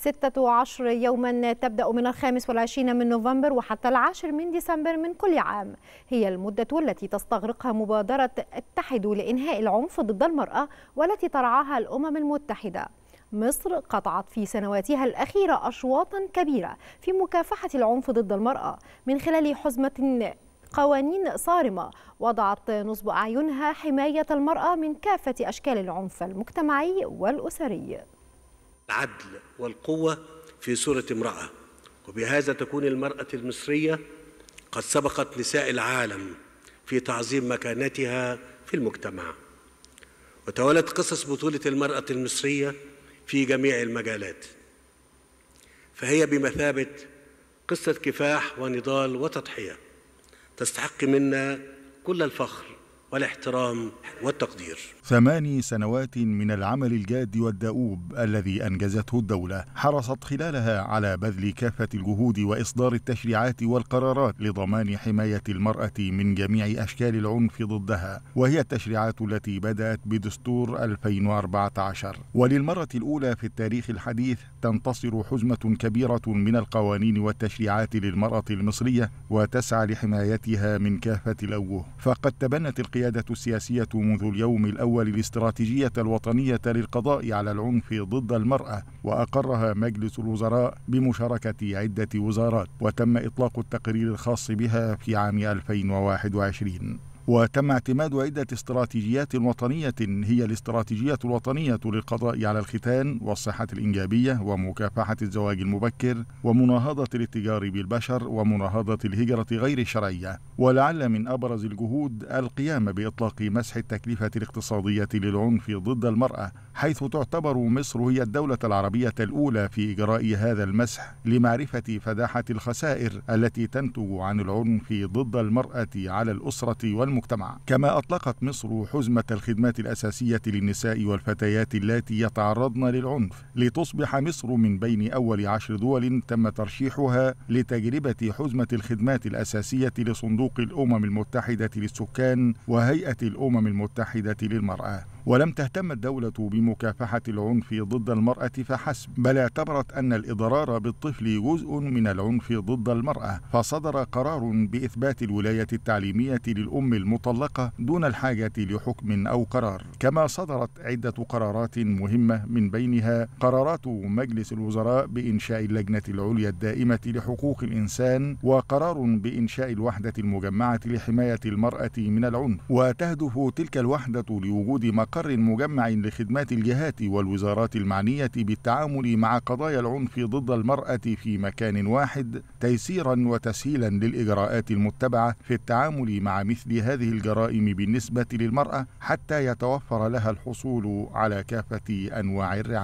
ستة عشر يوما تبدأ من الخامس والعشرين من نوفمبر وحتى العاشر من ديسمبر من كل عام هي المدة التي تستغرقها مبادرة اتحدوا لإنهاء العنف ضد المرأة والتي ترعاها الأمم المتحدة مصر قطعت في سنواتها الأخيرة أشواطا كبيرة في مكافحة العنف ضد المرأة من خلال حزمة قوانين صارمة وضعت نصب أعينها حماية المرأة من كافة أشكال العنف المجتمعي والأسري العدل والقوة في سورة امرأة وبهذا تكون المرأة المصرية قد سبقت نساء العالم في تعظيم مكانتها في المجتمع وتوالت قصص بطولة المرأة المصرية في جميع المجالات فهي بمثابة قصة كفاح ونضال وتضحية تستحق منا كل الفخر والاحترام والتقدير ثماني سنوات من العمل الجاد والدؤوب الذي أنجزته الدولة حرصت خلالها على بذل كافة الجهود وإصدار التشريعات والقرارات لضمان حماية المرأة من جميع أشكال العنف ضدها وهي التشريعات التي بدأت بدستور 2014 وللمرة الأولى في التاريخ الحديث تنتصر حزمة كبيرة من القوانين والتشريعات للمرأة المصرية وتسعى لحمايتها من كافة الأوجه فقد تبنت القيادة القيادة السياسية منذ اليوم الأول الاستراتيجية الوطنية للقضاء على العنف ضد المرأة وأقرها مجلس الوزراء بمشاركة عدة وزارات وتم إطلاق التقرير الخاص بها في عام 2021 وتم اعتماد عدة استراتيجيات وطنية هي الاستراتيجية الوطنية للقضاء على الختان والصحة الإنجابية ومكافحة الزواج المبكر ومناهضة الاتجار بالبشر ومناهضة الهجرة غير الشرعية ولعل من أبرز الجهود القيام بإطلاق مسح التكلفة الاقتصادية للعنف ضد المرأة حيث تعتبر مصر هي الدولة العربية الأولى في إجراء هذا المسح لمعرفة فداحة الخسائر التي تنتج عن العنف ضد المرأة على الأسرة والمجتمع المجتمع كما أطلقت مصر حزمة الخدمات الأساسية للنساء والفتيات التي يتعرضن للعنف لتصبح مصر من بين أول عشر دول تم ترشيحها لتجربة حزمة الخدمات الأساسية لصندوق الأمم المتحدة للسكان وهيئة الأمم المتحدة للمرأة ولم تهتم الدولة بمكافحة العنف ضد المرأة فحسب بل اعتبرت أن الإضرار بالطفل جزء من العنف ضد المرأة فصدر قرار بإثبات الولاية التعليمية للأم المطلقة دون الحاجة لحكم أو قرار كما صدرت عدة قرارات مهمة من بينها قرارات مجلس الوزراء بإنشاء اللجنة العليا الدائمة لحقوق الإنسان وقرار بإنشاء الوحدة المجمعة لحماية المرأة من العنف وتهدف تلك الوحدة لوجود مقر مقر مجمع لخدمات الجهات والوزارات المعنية بالتعامل مع قضايا العنف ضد المرأة في مكان واحد تيسيرا وتسهيلا للإجراءات المتبعة في التعامل مع مثل هذه الجرائم بالنسبة للمرأة حتى يتوفر لها الحصول على كافة أنواع الرعاية